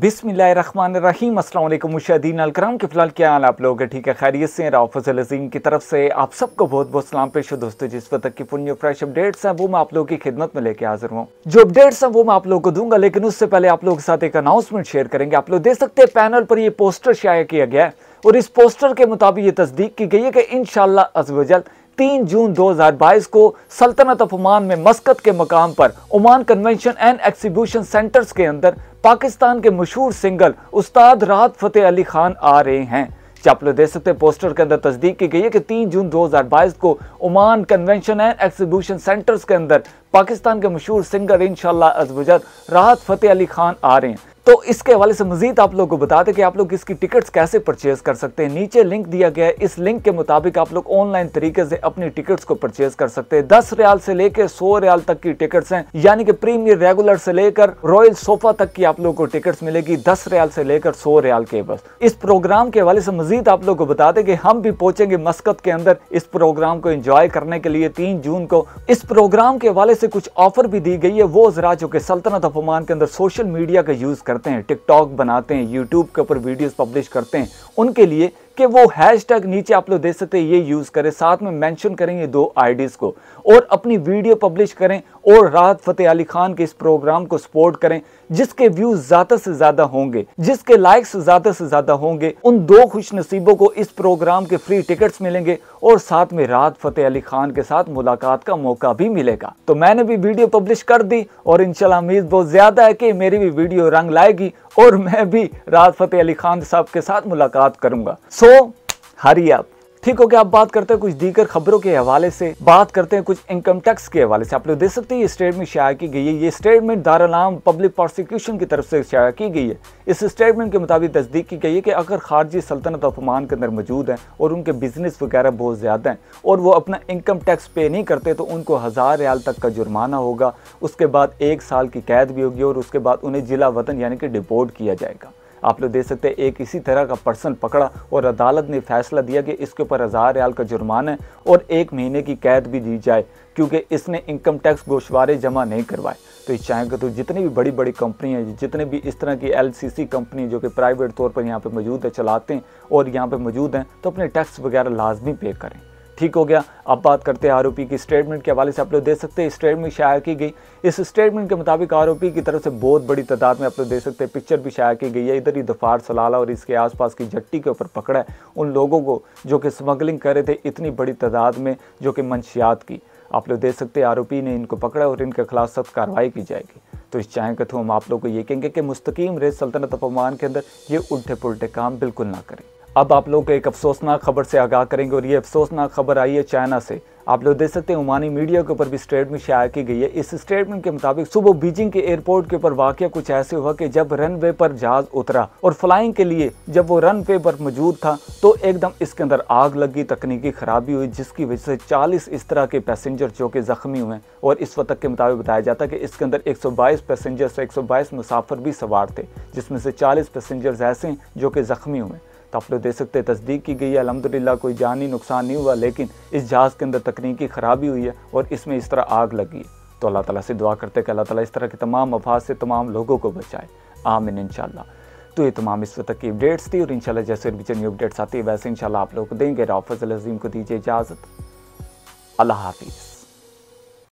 बिसमीम अल्लाम मुशादीन अलकराम के फ़िलहाल क्या हाल आप लोगों के ठीक है खैरियत से राफल अजीम की तरफ से आप सबको बहुत बहुत सलाम पेश हो दोस्तों जिस वक्त की पुण्य फ्रेश अपडेट्स हैं वो मैं आप लोगों की खिदमत में लेके हाजिर हूँ जो अपडेट्स हैं वो मैं आप लोगों को दूंगा लेकिन उससे पहले आप लोगों के साथ एक अनाउंसमेंट शेयर करेंगे आप लोग देख सकते हैं पैनल पर यह पोस्टर शाया किया गया है और इस पोस्टर के मुताबिक ये तस्दीक की गई है कि इन शाह तीन जून 2022 को सल्तनत ऑफ ओमान में मस्कत के मकाम पर Oman convention and exhibition centres के अंदर पाकिस्तान के मशहूर सिंगर उस्ताद राहत फतेह अली खान आ रहे हैं जो आप लोग देख सकते हैं पोस्टर के अंदर तस्दीक की गई है कि 3 जून 2022 को Oman convention and exhibition centres के अंदर पाकिस्तान के मशहूर सिंगर इन अजवजत राहत फतेह अली खान आ रहे हैं तो इसके हवाले से मजीद आप लोग को बता दें कि आप लोग इसकी टिकट्स कैसे परचेज कर सकते हैं नीचे लिंक दिया गया है इस लिंक के मुताबिक आप लोग ऑनलाइन तरीके से अपनी टिकट्स को परचेज कर सकते हैं दस रियाल से लेकर सौ रियाल तक की टिकट्स हैं यानी कि प्रीमियर रेगुलर से लेकर रॉयल सोफा तक की आप लोग को टिकट मिलेगी दस रियाल से लेकर सौ रियाल के बस इस प्रोग्राम के हवाले से मजीद आप लोग को बता दें कि हम भी पहुंचेंगे मस्कत के अंदर इस प्रोग्राम को एंजॉय करने के लिए तीन जून को इस प्रोग्राम के हवाले से कुछ ऑफर भी दी गई है वो जरा जो कि सल्तनत अफमान के अंदर सोशल मीडिया का यूज कर करते हैं टिकटॉक बनाते हैं यूट्यूब के ऊपर वीडियोस पब्लिश करते हैं उनके लिए कि वो हैशटैग नीचे आप लोग देख सकते हैं ये यूज़ करें साथ में मेंशन करें ये दो आईडीज़ को और अपनी वीडियो पब्लिश करें और राहत फतेह अली खान के इस प्रोग्राम को सपोर्ट करें जिसके व्यूज ज़्यादा से ज़्यादा होंगे जिसके लाइक्स ज़्यादा से ज़्यादा होंगे उन दो खुश नसीबों को इस प्रोग्राम के फ्री टिकट्स मिलेंगे और साथ में राहत फतेह अली खान के साथ मुलाकात का मौका भी मिलेगा तो मैंने भी वीडियो पब्लिश कर दी और इनशाला उम्मीद बहुत ज़्यादा है कि मेरी भी वीडियो रंग लाएगी और मैं भी राहत फतेह अली खान साहब के साथ मुलाकात करूंगा सो हरी अब ठीक हो गया अब बात करते हैं कुछ दीगर खबरों के हवाले से बात करते हैं कुछ इनकम टैक्स के हवाले से आप लोग देख सकते हैं ये स्टेटमेंट शाया की गई है ये स्टेटमेंट दारालाम पब्लिक प्रोसिक्यूशन की तरफ से शाया की गई है इस स्टेटमेंट के मुताबिक तस्दीक की गई है कि अगर खारजी सल्तनत अफमान के अंदर मौजूद हैं और उनके बिजनेस वगैरह बहुत ज़्यादा हैं और वो अपना इनकम टैक्स पे नहीं करते तो उनको हज़ार रियाल तक का जुर्माना होगा उसके बाद एक साल की कैद भी होगी और उसके बाद उन्हें जिला वतन यानी कि डिपोर्ट किया जाएगा आप लोग देख सकते हैं एक इसी तरह का पर्सन पकड़ा और अदालत ने फैसला दिया कि इसके ऊपर हज़ार रियाल का जुर्माना है और एक महीने की कैद भी दी जाए क्योंकि इसने इनकम टैक्स गोशवारे जमा नहीं करवाए तो इस चाहेंगे तो जितनी भी बड़ी बड़ी कंपनी हैं जितने भी इस तरह की एलसीसी कंपनी जो कि प्राइवेट तौर पर यहाँ पर मौजूद है चलाते हैं और यहाँ पर मौजूद हैं तो अपने टैक्स वगैरह लाजमी पे करें ठीक हो गया अब बात करते हैं आरोपी की स्टेटमेंट के हवाले से आप लोग देख सकते हैं स्टेटमेंट शाया की गई इस स्टेटमेंट के मुताबिक आरोपी की तरफ से बहुत बड़ी तादाद में आप लोग देख सकते हैं पिक्चर भी शाया की गई है इधर ही दफार सलाला और इसके आसपास की जट्टी के ऊपर पकड़ा है उन लोगों को जो कि स्मगलिंग कर रहे थे इतनी बड़ी तादाद में जो कि मंशियात की आप लोग देख सकते हैं आरोपी ने इनको पकड़ा और इनके खिलाफ सख्त कार्रवाई की जाएगी तो इस चाय के थ्रू हम आप लोग को ये कहेंगे कि मुस्तकीम रेस सल्तनत अपमान के अंदर ये उल्टे पुलटे काम बिल्कुल ना करें अब आप लोग को एक अफसोसनाक खबर से आगाह करेंगे और ये अफसोसनाक खबर आई है चाइना से आप लोग देख सकते हैं उमानी मीडिया के ऊपर भी स्टेटमेंट शाया की गई है इस स्टेटमेंट के मुताबिक सुबह बीजिंग के एयरपोर्ट के ऊपर वाक्य कुछ ऐसे हुआ कि जब रनवे पर जहाज उतरा और फ्लाइंग के लिए जब वो रनवे पर मौजूद था तो एकदम इसके अंदर आग लगी तकनीकी खराबी हुई जिसकी वजह से 40 इस तरह के पैसेंजर जो कि जख्मी हुए और इस वक्त के मुताबिक बताया जाता है कि इसके अंदर एक पैसेंजर्स एक मुसाफिर भी सवार थे जिसमें से चालीस पैसेंजर्स ऐसे हैं जो कि जख्मी हुए तो लोग दे सकते तस्दीक की गई है अलहमदिल्ला कोई जानी नुकसान नहीं हुआ लेकिन इस जहाज़ के अंदर तकनीकी ख़राबी हुई है और इसमें इस तरह आग लगी है तो अल्लाह ताला से दुआ करते कि अल्लाह ताला इस तरह के तमाम अफाज से तमाम लोगों को बचाए आमिन इनशाला तो ये तमाम इस वक्त की अपडेट्स थी और इन जैसे और न्यू अपडेट्स आती है वैसे इंशाल्लाह आप लोग को देंगे राफीम अजीम को दीजिए इजाज़त अल्लाह हाफिज़